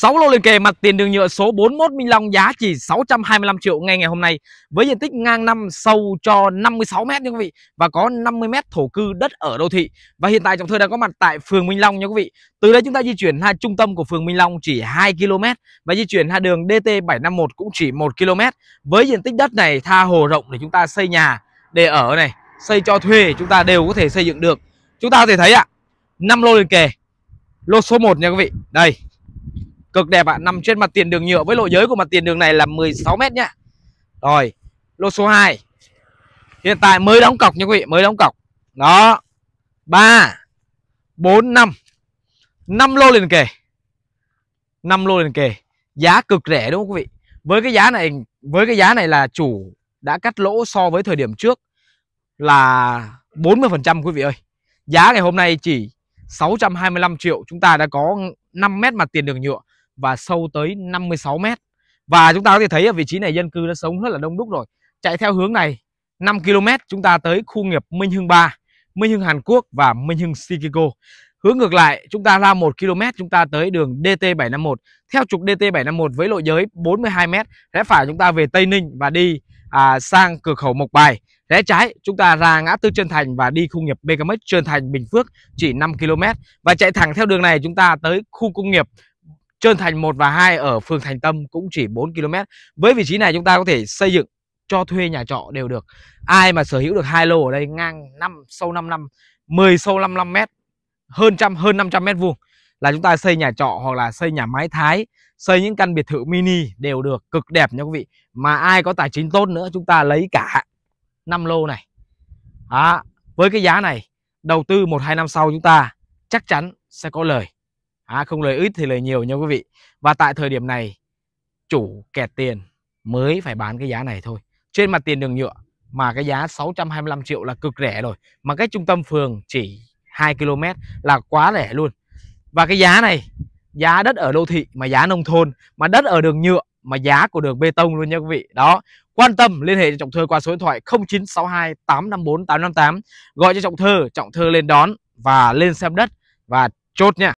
6 lô liền kề mặt tiền đường nhựa số 41 Minh Long giá chỉ 625 triệu ngay ngày hôm nay với diện tích ngang năm sâu cho 56 m nha quý vị và có 50 m thổ cư đất ở đô thị. Và hiện tại Trọng Thơ đang có mặt tại phường Minh Long nha quý vị. Từ đây chúng ta di chuyển hai trung tâm của phường Minh Long chỉ 2 km và di chuyển hai đường DT751 cũng chỉ 1 km. Với diện tích đất này tha hồ rộng để chúng ta xây nhà để ở này, xây cho thuê chúng ta đều có thể xây dựng được. Chúng ta có thể thấy ạ, à, 5 lô liền kề. Lô số 1 nha quý vị. Đây, cực đẹp ạ à. nằm trên mặt tiền đường nhựa với lộ giới của mặt tiền đường này là 16 mét nhá rồi lô số 2 hiện tại mới đóng cọc nha quý vị mới đóng cọc đó 3 4 5 5 lô liền kề 5 lô liền kề giá cực rẻ đúng không quý vị với cái giá này với cái giá này là chủ đã cắt lỗ so với thời điểm trước là 40% quý vị ơi giá ngày hôm nay chỉ 625 triệu chúng ta đã có 5 mét mặt tiền đường nhựa và sâu tới 56 mét và chúng ta có thể thấy ở vị trí này dân cư đã sống rất là đông đúc rồi chạy theo hướng này 5 km chúng ta tới khu nghiệp Minh Hưng 3 Minh Hưng Hàn Quốc và Minh Hưng Shikiko Hướng ngược lại chúng ta ra 1 km chúng ta tới đường DT751 Theo trục DT751 với lộ giới 42m Rẽ phải chúng ta về Tây Ninh và đi à, sang cửa khẩu Mộc Bài Rẽ trái chúng ta ra ngã tư Trân Thành và đi khu nghiệp BKMX Trân Thành Bình Phước chỉ 5 km Và chạy thẳng theo đường này chúng ta tới khu công nghiệp Trơn Thành 1 và 2 ở phường Thành Tâm cũng chỉ 4 km. Với vị trí này chúng ta có thể xây dựng cho thuê nhà trọ đều được. Ai mà sở hữu được hai lô ở đây ngang 5 sâu 5 năm, 10 sâu 55 m, hơn trăm hơn 500 m vuông là chúng ta xây nhà trọ hoặc là xây nhà mái thái, xây những căn biệt thự mini đều được, cực đẹp nha quý vị. Mà ai có tài chính tốt nữa chúng ta lấy cả 5 lô này. Đó, với cái giá này đầu tư 1 2 năm sau chúng ta chắc chắn sẽ có lời à, không lời ít thì lời nhiều nha quý vị và tại thời điểm này chủ kẹt tiền mới phải bán cái giá này thôi trên mặt tiền đường nhựa mà cái giá 625 triệu là cực rẻ rồi mà cách trung tâm phường chỉ 2 km là quá rẻ luôn và cái giá này giá đất ở đô thị mà giá nông thôn mà đất ở đường nhựa mà giá của đường bê tông luôn nha quý vị đó quan tâm liên hệ cho trọng thơ qua số điện thoại 0962 854 858 gọi cho trọng thơ trọng thơ lên đón và lên xem đất và chốt nha